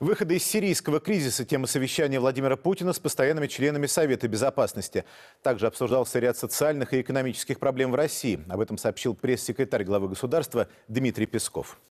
Выходы из сирийского кризиса – тема совещания Владимира Путина с постоянными членами Совета Безопасности. Также обсуждался ряд социальных и экономических проблем в России. Об этом сообщил пресс-секретарь главы государства Дмитрий Песков.